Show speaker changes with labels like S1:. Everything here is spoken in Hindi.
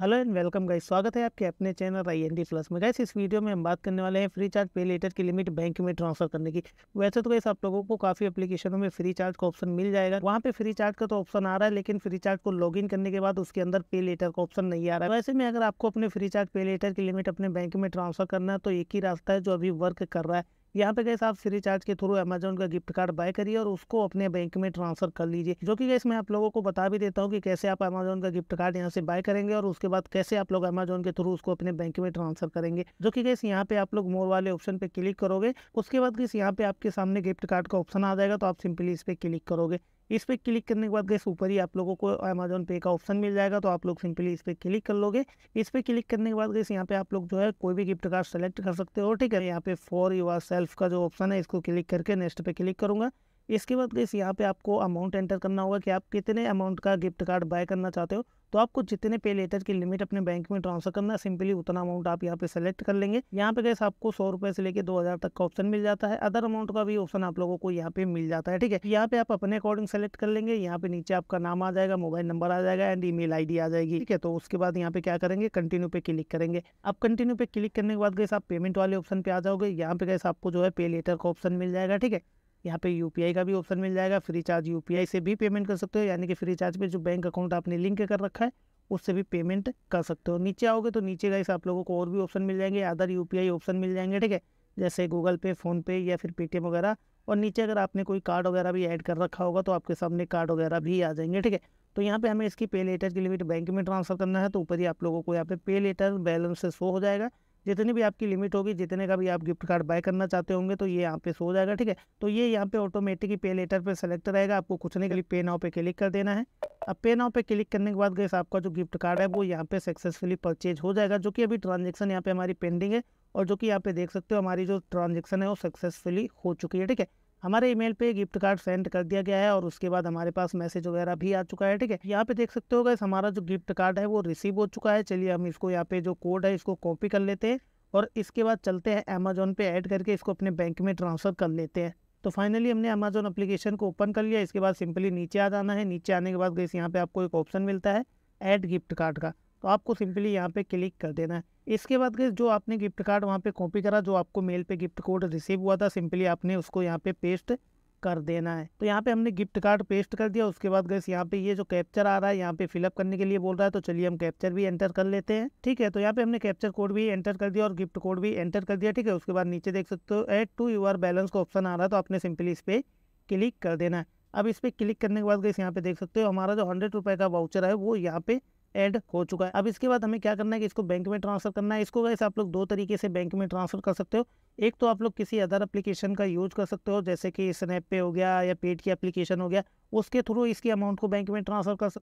S1: हेलो एंड वेलकम गाइस स्वागत है आपके अपने channel I N D plus में गाइस इस वीडियो में हम बात करने वाले हैं फ्री चार्ज पे लेटर की लिमिट बैंक में ट्रांसफर करने की वैसे तो गाइस आप लोगों को काफ़ी एप्लीकेशनों में फ्री चार्ज का ऑप्शन मिल जाएगा वहाँ पे फ्री चार्ज का तो ऑप्शन आ रहा है लेकिन फ्री चार्ज को लॉग करने के बाद उसके अंदर पे लेटर का ऑप्शन नहीं आ रहा है वैसे में अगर आपको अपने फ्री चार्ज पे लेटर की लिमिट अपने बैंक में ट्रांसफर करना है तो एक ही रास्ता है जो अभी वर्क कर रहा है यहाँ पे गैस आप फ्री चार्ज के थ्रू अमेजोन का गिफ्ट कार्ड बाय करिए और उसको अपने बैंक में ट्रांसफर कर लीजिए जो कि गैस मैं आप लोगों को बता भी देता हूँ कि कैसे आप अमेजोन का गिफ्ट कार्ड यहाँ से बाय करेंगे और उसके बाद कैसे आप लोग अमेजोन के थ्रू उसको अपने बैंक में ट्रांसफर करेंगे जो कि गैस यहाँ पे आप लोग मोर वाले ऑप्शन पे क्लिक करोगे उसके बाद गैस यहाँ पे आपके सामने गिफ्ट कार्ड का ऑप्शन आ जाएगा तो आप सिंपली इस पर क्लिक करोगे इस पर क्लिक करने के बाद गैस ऊपर ही आप लोगों को अमेजोन पे का ऑप्शन मिल जाएगा तो आप लोग सिंपली इस पर क्लिक कर लोगे इस पर क्लिक करने के बाद गैस यहाँ पे आप लोग जो है कोई भी गिफ्ट कार्ड सेलेक्ट कर सकते हो ठीक है यहाँ पे फॉर यूर सेल्फ का जो ऑप्शन है इसको क्लिक करके नेक्स्ट पे क्लिक करूंगा इसके बाद गैस यहाँ पे आपको अमाउंट एंटर करना होगा कि आप कितने अमाउंट का गिफ्ट कार्ड बाय करना चाहते हो तो आपको जितने पे लेटर की लिमिट अपने बैंक में ट्रांसफर करना है सिंपली उतना अमाउंट आप यहाँ पे सेलेक्ट कर लेंगे यहाँ पे गैस आपको सौ रुपए से लेके दो हज़ार तक का ऑप्शन मिल जाता है अदर अमाउंट का भी ऑप्शन आप लोगों को यहाँ पे मिल जाता है ठीक है यहाँ पे आप अपने अकॉर्डिंग सेलेक्ट कर लेंगे यहाँ पे नीचे आपका नाम आ जाएगा मोबाइल नंबर आ जाएगा एंड ई मेल आ जाएगी ठीक है तो उसके बाद यहाँ पे क्या करेंगे कंटिन्यू पे क्लिक करेंगे आप कंटिन्यू पे क्लिक करने के बाद गैस आप पेमेंट वाले ऑप्शन पे आ जाओगे यहाँ पे गैस आपको जो है पे लेटर का ऑप्शन मिल जाएगा ठीक है यहाँ पे यू का भी ऑप्शन मिल जाएगा फ्री चार्ज यू से भी पेमेंट कर सकते हो यानी कि फ्री चार्ज पे जो बैंक अकाउंट आपने लिंक कर रखा है उससे भी पेमेंट कर सकते हो नीचे आओगे तो नीचे गाइस आप लोगों को और भी ऑप्शन मिल जाएंगे अदर यू ऑप्शन मिल जाएंगे ठीक है जैसे गूगल पे फ़ोनपे या फिर पेटीएम वगैरह और नीचे अगर आपने कोई कार्ड वगैरह भी ऐड कर रखा होगा तो आपके सामने कार्ड वगैरह भी आ जाएंगे ठीक है तो यहाँ पे हमें इसकी पे लेटर की लिमिट बैंक में ट्रांसफर करना है तो ऊपर ही आप लोगों को यहाँ पे पे लेटर बैलेंस से शो हो जाएगा जितनी भी आपकी लिमिट होगी जितने का भी आप गिफ्ट कार्ड बाय करना चाहते होंगे तो ये यहाँ पे सो जाएगा ठीक है तो ये यहाँ पे ऑटोमेटिकली पे लेटर पे सेलेक्ट रहेगा आपको कुछ नहीं खाली पे नाव पे क्लिक कर देना है अब पे नाव पे क्लिक करने के बाद गैस आपका जो गिफ्ट कार्ड है वो यहाँ पे सक्सेसफुली परचेज हो जाएगा जो कि अभी ट्रांजेक्शन यहाँ पे हमारी पेंडिंग है और जो कि यहाँ पे देख सकते हो हमारी जो ट्रांजेक्शन है वो सक्सेसफुली हो चुकी है ठीक है हमारे ईमेल पे गिफ्ट कार्ड सेंड कर दिया गया है और उसके बाद हमारे पास मैसेज वगैरह भी आ चुका है ठीक है यहाँ पे देख सकते हो गए हमारा जो गिफ्ट कार्ड है वो रिसीव हो चुका है चलिए हम इसको यहाँ पे जो कोड है इसको कॉपी कर लेते हैं और इसके बाद चलते हैं अमेजोन पे ऐड करके इसको अपने बैंक में ट्रांसफ़र कर लेते हैं तो फाइनली हमने अमेजोन अप्लीकेशन को ओपन कर लिया इसके बाद सिंपली नीचे आ जाना है नीचे आने के बाद गैस यहाँ पे आपको एक ऑप्शन मिलता है ऐड गिफ्ट कार्ड का तो आपको सिंपली यहाँ पे क्लिक कर देना है इसके बाद गए जो आपने गिफ्ट कार्ड वहाँ पे कॉपी करा जो आपको मेल पे गिफ्ट कोड रिसीव हुआ था सिंपली आपने उसको यहाँ पे पेस्ट कर देना है तो यहाँ पे हमने गिफ्ट कार्ड पेस्ट कर दिया उसके बाद गैस यहाँ पे ये जो कैप्चर आ रहा है यहाँ पे फिलअप करने के लिए बोल रहा है तो चलिए हम कैप्चर भी एंटर कर लेते हैं ठीक है तो यहाँ पे हमने कैप्चर कोड भी एंटर कर दिया और गिफ्ट कोड भी एंटर कर दिया ठीक है उसके बाद नीचे देख सकते हो एड टू यूर बैलेंस का ऑप्शन आ रहा है तो आपने सिंपली इस पर क्लिक कर देना है अब इस पर क्लिक करने के बाद गैस यहाँ पे देख सकते हो हमारा जो हंड्रेड रुपये का वाउचर है वो यहाँ पे ऐड हो चुका है अब इसके बाद हमें क्या करना है कि इसको बैंक में ट्रांसफर करना है इसको वैसे आप लोग दो तरीके से बैंक में ट्रांसफर कर सकते हो एक तो आप लोग किसी अदर एप्लीकेशन का यूज कर सकते हो जैसे कि स्नैप पे हो गया या पेड की एप्लीकेशन हो गया उसके थ्रू इसकी अमाउंट को बैंक में ट्रांसफर कर